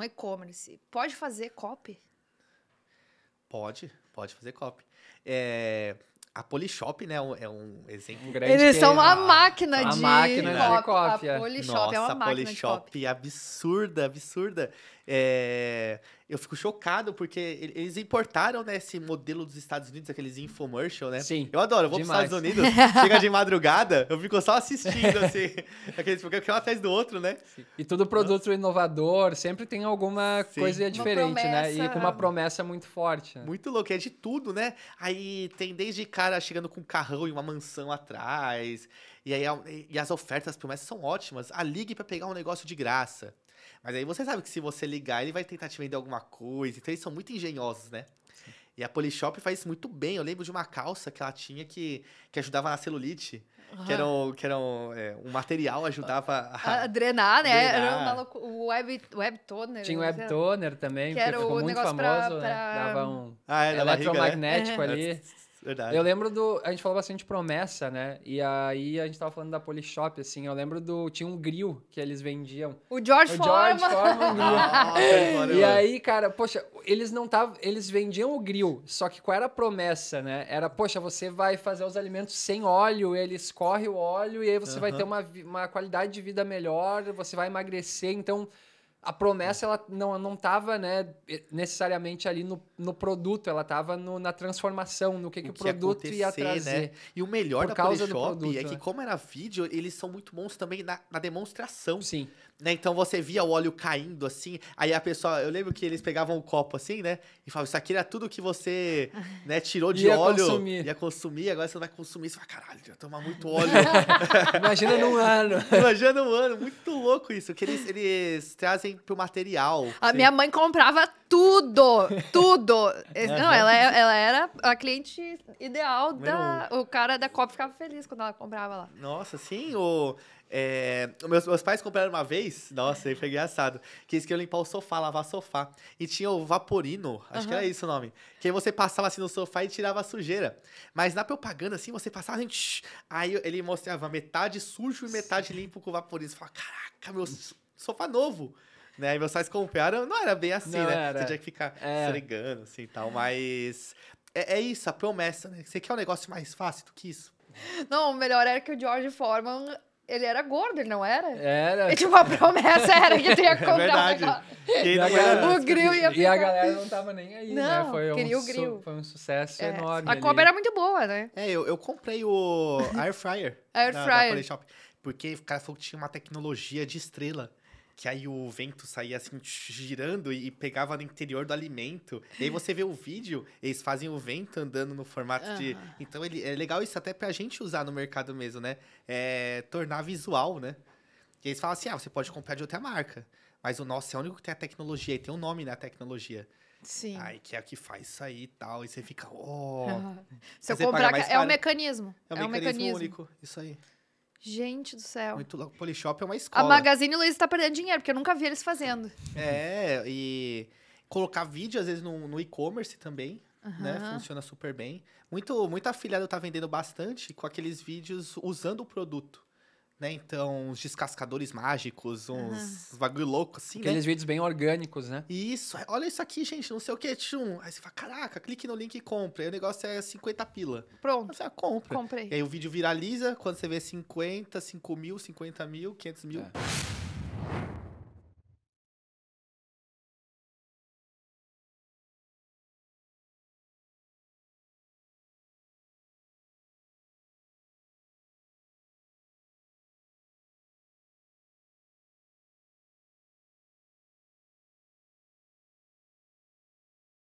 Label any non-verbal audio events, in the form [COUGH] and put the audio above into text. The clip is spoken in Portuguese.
um e-commerce, pode fazer copy? Pode, pode fazer copy. É, a Polishop, né, é um é exemplo um grande. Eles são uma a, máquina a de máquina de copy. A Polishop Nossa, é uma máquina Polishop de copy. absurda, absurda. É, eu fico chocado porque eles importaram né, esse modelo dos Estados Unidos, aqueles infomercial, né? Sim. Eu adoro, eu vou demais. para os Estados Unidos, [LAUGHS] chega de madrugada, eu fico só assistindo, assim, [LAUGHS] aqueles porque é um atrás do outro, né? Sim. E todo produto Nossa. inovador, sempre tem alguma Sim. coisa diferente, né? E com uma promessa muito forte. Né? Muito louco, é de tudo, né? Aí tem desde cara chegando com um carrão e uma mansão atrás, e aí e as ofertas, as promessas são ótimas. A ligue para pegar um negócio de graça. Mas aí você sabe que se você ligar, ele vai tentar te vender alguma coisa. Então eles são muito engenhosos, né? Sim. E a Polishop faz isso muito bem. Eu lembro de uma calça que ela tinha que, que ajudava na celulite. Uhum. Que era, ah. um, que era um, é, um material, ajudava a... a drenar, né? Drenar. Era uma o web, web toner. Tinha o né? web toner também, que, que era ficou o muito famoso. Né? Pra, pra... Né? Dava um ah, é, eletromagnético barriga, né? [LAUGHS] ali. Verdade. Eu lembro do. A gente falou bastante de promessa, né? E aí a gente tava falando da Polishop, assim. Eu lembro do. Tinha um grill que eles vendiam. O George Foreman. O [LAUGHS] George Foreman. e aí, cara, poxa, eles não tavam. Eles vendiam o grill, só que qual era a promessa, né? Era, poxa, você vai fazer os alimentos sem óleo, ele escorre o óleo e aí você uhum. vai ter uma, uma qualidade de vida melhor, você vai emagrecer. Então a promessa ela não não estava né, necessariamente ali no, no produto, ela estava na transformação, no que, o que o produto ia, né? trazer. Né? E o melhor da causa Polishop é produto, é que, né? como era vídeo, eles são muito bons também na, na demonstração. Sim. Né? Então você via o óleo caindo assim, aí a pessoa, eu lembro que eles pegavam um copo assim, né? E falavam, isso aqui era tudo que você, né, tirou de ia óleo, consumir. ia consumir, agora você não vai consumir, você fala, caralho, ia tomar muito [LAUGHS] óleo. Imagina num ano. [LAUGHS] Imagina num ano, muito louco isso, que eles, eles trazem pro material. A assim. minha mãe comprava tudo, [LAUGHS] tudo. não, ela, ela era a cliente ideal da, o cara da Copa ficava feliz quando ela comprava lá. Nossa, sim, o é, meus, meus pais compraram uma vez vez, nossa, aí foi engraçado, quis que eu limpar o sofá, lavar o sofá. E tinha o Vaporino, acho uhum. que era isso o nome. Que você passava assim no sofá e tirava a sujeira. Mas na propaganda, assim, você passava assim, aí ele mostrava metade sujo e metade limpo com o Vaporino. Você fala, caraca, meu sofá novo né? E meus pais compraram, não era bem assim, não né? Era. Você tinha que ficar é. esfregando, assim e tal. Mas é, é, isso, a promessa, né? Você quer um negócio mais fácil do que isso? Não, o melhor era é que o George Foreman ele era gordo, ele não era? Era. E tipo, a promessa era que tu ia [LAUGHS] é comprar é verdade. o grill E a galera não tava nem aí, não, né? Foi queria um o grill. Foi um sucesso é. enorme. A ali. era muito boa, né? É, eu, eu comprei o [LAUGHS] Air Fryer. Air Fryer. Porque o cara falou que tinha uma tecnologia de estrela que aí o vento saía assim girando e pegava no interior do alimento. E aí você vê o vídeo, eles fazem o vento andando no formato de. Então ele, é legal isso até pra gente usar no mercado mesmo, né? É, tornar visual, né? E eles falam assim: ah, você pode comprar de outra marca. Mas o nosso é o único que tem a tecnologia e tem um nome na né, tecnologia. Sim. Aí que é o que faz isso aí e tal. E você fica, ó. Oh, uhum. [LAUGHS] Se eu comprar. É o mecanismo. É o é mecanismo, mecanismo único. Isso aí. Gente do céu. Muito louco. Polishop é uma escola. A Magazine Luiza tá perdendo dinheiro, porque eu nunca vi eles fazendo. É, e colocar vídeo, às vezes, no, no e-commerce também, né? Funciona super bem. Muito, muita afiliada tá vendendo bastante com aqueles vídeos usando o produto né? Então, uns descascadores mágicos, uns uhum. bagulho louco, assim, né? Aqueles né? vídeos bem orgânicos, né? Isso. É, olha isso aqui, gente, não sei o que, tchum. Aí você fala, caraca, clique no link e compra. Aí o negócio é 50 pila. Pronto. você compra. Comprei. E aí o vídeo viraliza, quando você vê 50, 5 mil, 50 mil, 500 mil... É.